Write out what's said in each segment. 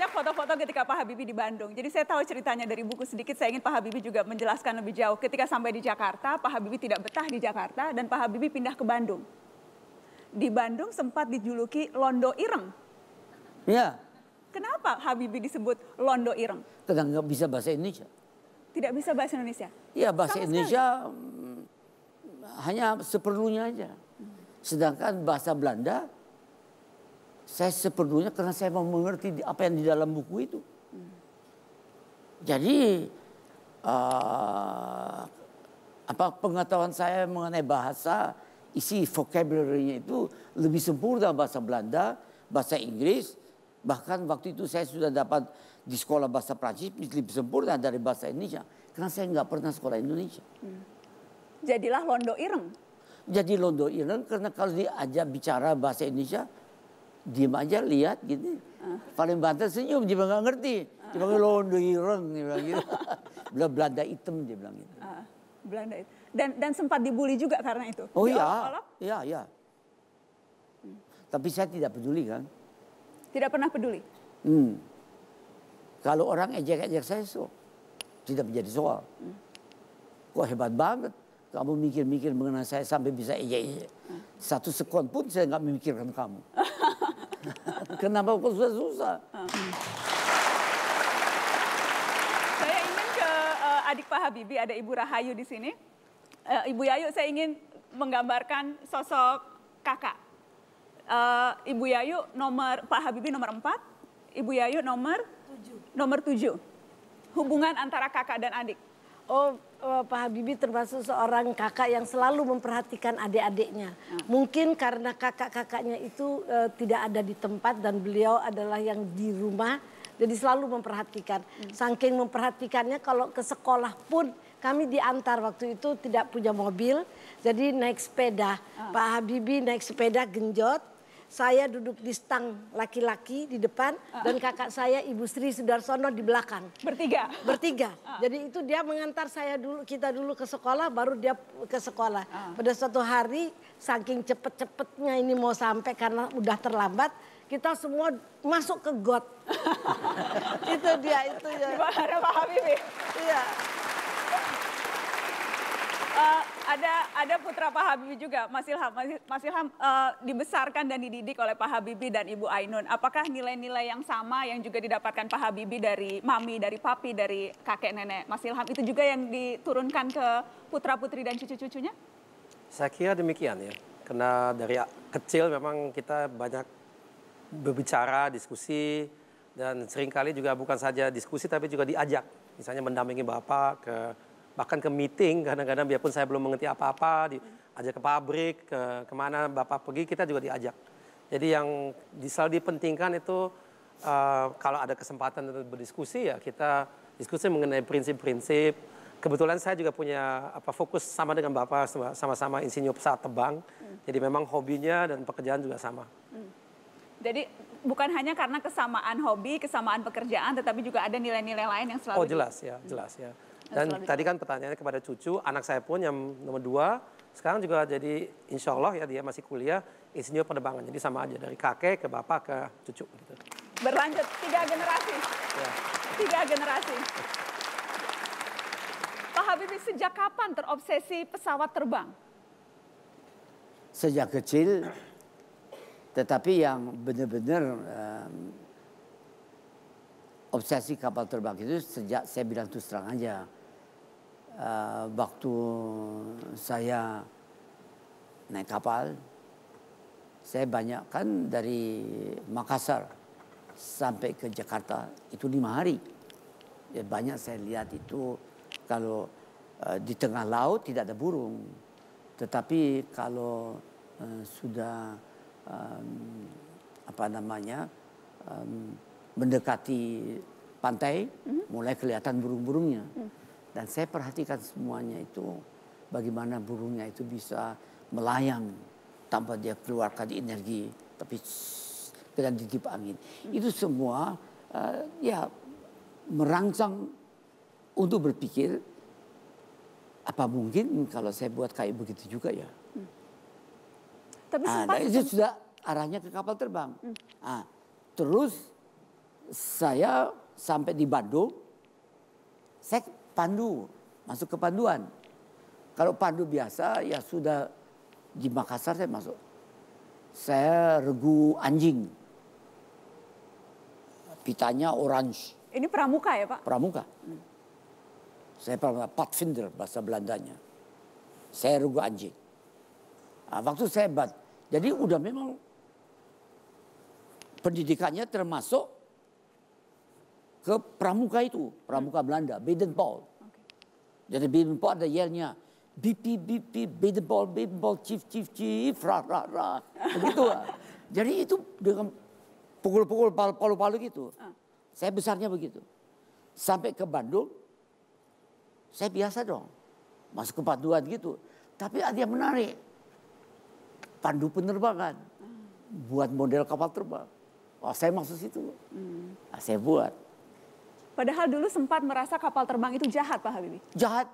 banyak foto-foto ketika Pak Habibie di Bandung. Jadi saya tahu ceritanya dari buku sedikit. Saya ingin Pak Habibie juga menjelaskan lebih jauh. Ketika sampai di Jakarta, Pak Habibie tidak betah di Jakarta dan Pak Habibie pindah ke Bandung. Di Bandung sempat dijuluki Londo Ireng. Iya. Kenapa Habibie disebut Londo Ireng? Karena nggak bisa bahasa Indonesia. Tidak bisa bahasa Indonesia? Iya bahasa Sama Indonesia sekali. Mm, hanya seperlunya aja. Sedangkan bahasa Belanda saya sepenuhnya karena saya mau mengerti apa yang di dalam buku itu. Jadi uh, apa pengetahuan saya mengenai bahasa, isi vocabulary-nya itu lebih sempurna bahasa Belanda, bahasa Inggris, bahkan waktu itu saya sudah dapat di sekolah bahasa Prancis lebih sempurna dari bahasa Indonesia karena saya nggak pernah sekolah Indonesia. Hmm. Jadilah londo ireng. Jadi londo ireng karena kalau diajak bicara bahasa Indonesia diem aja lihat gitu. Ah. Paling banter senyum, dia nggak ngerti. Dia bilang londo ireng, dia bilang gitu. Bila Belanda hitam dia bilang gitu. Uh, Belanda itu. Dan dan sempat dibully juga karena itu. Oh iya, iya. Iya, iya. Tapi saya tidak peduli kan. Tidak pernah peduli. Hmm. Kalau orang ejek-ejek saya so, tidak menjadi soal. Hmm. Kok hebat banget kamu mikir-mikir mengenai saya sampai bisa ejek-ejek. Hmm. Satu sekon pun saya nggak memikirkan kamu. Kenapa kok susah-susah? Saya ingin ke uh, adik Pak Habibie, ada Ibu Rahayu di sini. Uh, Ibu Yayu, saya ingin menggambarkan sosok kakak. Uh, Ibu Yayu nomor, Pak Habibie nomor empat, Ibu Yayu nomor? tujuh. Nomor 7. Hubungan antara kakak dan adik. Oh, eh, Pak Habibie termasuk seorang kakak yang selalu memperhatikan adik-adiknya. Ah. Mungkin karena kakak-kakaknya itu uh, tidak ada di tempat dan beliau adalah yang di rumah, jadi selalu memperhatikan. Hmm. Saking memperhatikannya kalau ke sekolah pun kami diantar waktu itu tidak punya mobil, jadi naik sepeda. Ah. Pak Habibie naik sepeda genjot, saya duduk di stang laki-laki di depan uh. dan kakak saya Ibu Sri Sudarsono di belakang. Bertiga. Bertiga. Uh. Jadi itu dia mengantar saya dulu kita dulu ke sekolah baru dia ke sekolah. Uh. Pada suatu hari saking cepet-cepetnya ini mau sampai karena udah terlambat kita semua masuk ke got. itu dia itu ya. Gimana Pak Habibie? Iya. Uh, ada ada putra Pak Habibie juga, Mas Ilham. Mas, Ilham uh, dibesarkan dan dididik oleh Pak Habibie dan Ibu Ainun. Apakah nilai-nilai yang sama yang juga didapatkan Pak Habibie dari mami, dari papi, dari kakek nenek Mas Ilham itu juga yang diturunkan ke putra-putri dan cucu-cucunya? Saya kira demikian ya. Karena dari kecil memang kita banyak berbicara, diskusi, dan seringkali juga bukan saja diskusi tapi juga diajak. Misalnya mendampingi Bapak ke bahkan ke meeting kadang-kadang biarpun saya belum mengerti apa-apa diajak ke pabrik ke kemana bapak pergi kita juga diajak jadi yang selalu dipentingkan itu uh, kalau ada kesempatan untuk berdiskusi ya kita diskusi mengenai prinsip-prinsip kebetulan saya juga punya apa fokus sama dengan bapak sama-sama insinyur pesawat terbang hmm. jadi memang hobinya dan pekerjaan juga sama hmm. jadi bukan hanya karena kesamaan hobi kesamaan pekerjaan tetapi juga ada nilai-nilai lain yang selalu oh jelas ya jelas ya dan tadi kan pertanyaannya kepada cucu, anak saya pun yang nomor dua, sekarang juga jadi insya Allah ya dia masih kuliah insinyur penerbangan. Jadi sama aja dari kakek ke bapak ke cucu. Gitu. Berlanjut tiga generasi. Ya. Tiga generasi. Pak Habibie sejak kapan terobsesi pesawat terbang? Sejak kecil, tetapi yang benar-benar um, obsesi kapal terbang itu sejak saya bilang terus terang aja Eh, waktu saya naik kapal, saya banyak kan dari Makassar sampai ke Jakarta itu lima hari. Ya, banyak saya lihat itu kalau uh, di tengah laut tidak ada burung, tetapi kalau uh, sudah um, apa namanya um, mendekati pantai, mm -hmm. mulai kelihatan burung-burungnya. Mm. Dan saya perhatikan semuanya itu bagaimana burungnya itu bisa melayang tanpa dia keluarkan energi tapi dengan didip angin. Itu semua uh, ya merangsang untuk berpikir apa mungkin kalau saya buat kayak begitu juga ya. Tapi ah, nah, sempat itu sudah arahnya ke kapal terbang. Hmm. Nah, terus saya sampai di Bandung, saya pandu, masuk ke panduan. Kalau pandu biasa ya sudah di Makassar saya masuk. Saya regu anjing. Pitanya orange. Ini pramuka ya Pak? Pramuka. Hmm. Saya pramuka, Pathfinder bahasa Belandanya. Saya regu anjing. Nah, waktu saya bat. Jadi udah memang pendidikannya termasuk ke pramuka itu, pramuka hmm. Belanda, Baden Paul. Jadi Baden Paul ada yelnya, bip bip bip Baden Paul, Baden Paul, chief chief chief, ra ra ra, begitu Jadi itu dengan pukul-pukul palu-palu gitu. Ah. Saya besarnya begitu. Sampai ke Bandung, saya biasa dong. Masuk ke paduan gitu. Tapi ada yang menarik. Pandu penerbangan. Ah. Buat model kapal terbang. oh saya maksud situ. Hmm. Nah, saya buat. Padahal dulu sempat merasa kapal terbang itu jahat Pak Habibie. Jahat.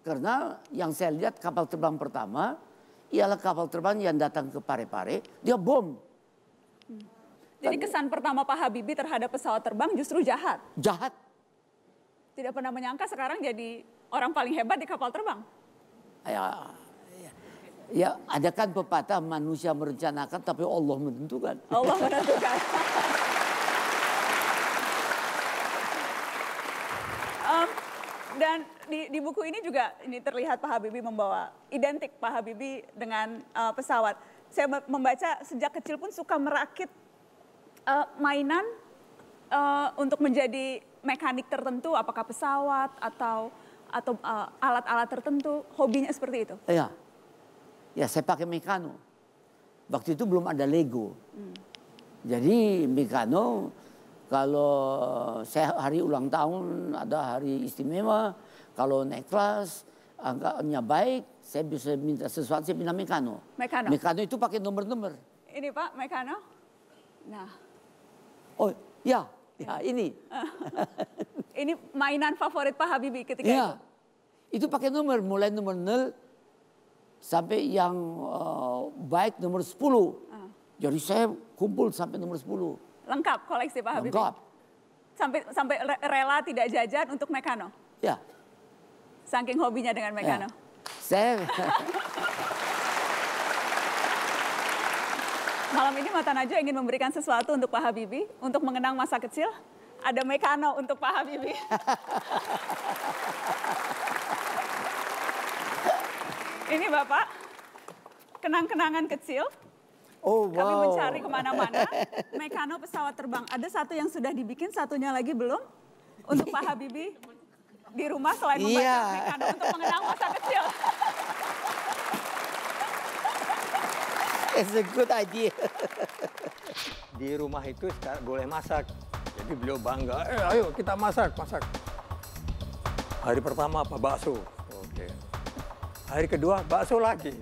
Karena yang saya lihat kapal terbang pertama ialah kapal terbang yang datang ke Pare-Pare, dia bom. Hmm. Jadi kesan pertama Pak Habibie terhadap pesawat terbang justru jahat. Jahat. Tidak pernah menyangka sekarang jadi orang paling hebat di kapal terbang. Ya, ya, ya ada kan pepatah manusia merencanakan tapi Allah menentukan. Allah menentukan. Dan di, di buku ini juga ini terlihat Pak Habibie membawa identik Pak Habibie dengan uh, pesawat. Saya membaca sejak kecil pun suka merakit uh, mainan uh, untuk menjadi mekanik tertentu, apakah pesawat atau atau alat-alat uh, tertentu. Hobinya seperti itu. Iya, ya saya pakai mekano. Waktu itu belum ada Lego. Hmm. Jadi mekano kalau saya hari ulang tahun ada hari istimewa, kalau naik kelas angkanya baik, saya bisa minta sesuatu, saya pindah mekano. Mekano. Mekano itu pakai nomor-nomor. Ini Pak, mekano. Nah. Oh, ya. Ya, ini. ini mainan favorit Pak Habibie ketika ya. itu. Itu pakai nomor, mulai nomor 0 sampai yang uh, baik nomor 10. Uh. Ah. Jadi saya kumpul sampai nomor 10. Lengkap koleksi Pak Habibie? Lengkap. Sampai, sampai rela tidak jajan untuk Mekano? Ya. Saking hobinya dengan ya. Mekano? Ya. Saya... Malam ini Mata Najwa ingin memberikan sesuatu untuk Pak Habibie, untuk mengenang masa kecil. Ada Mekano untuk Pak Habibie. ini Bapak, kenang-kenangan kecil Oh, wow. Kami mencari kemana-mana. Mekano pesawat terbang. Ada satu yang sudah dibikin, satunya lagi belum. Untuk Pak Habibie di rumah selain iya. membaca yeah. Mekano untuk mengenang masa kecil. It's a good idea. di rumah itu sekarang boleh masak. Jadi beliau bangga, eh, ayo kita masak, masak. Hari pertama apa? Bakso. Oke. Okay. Hari kedua bakso lagi.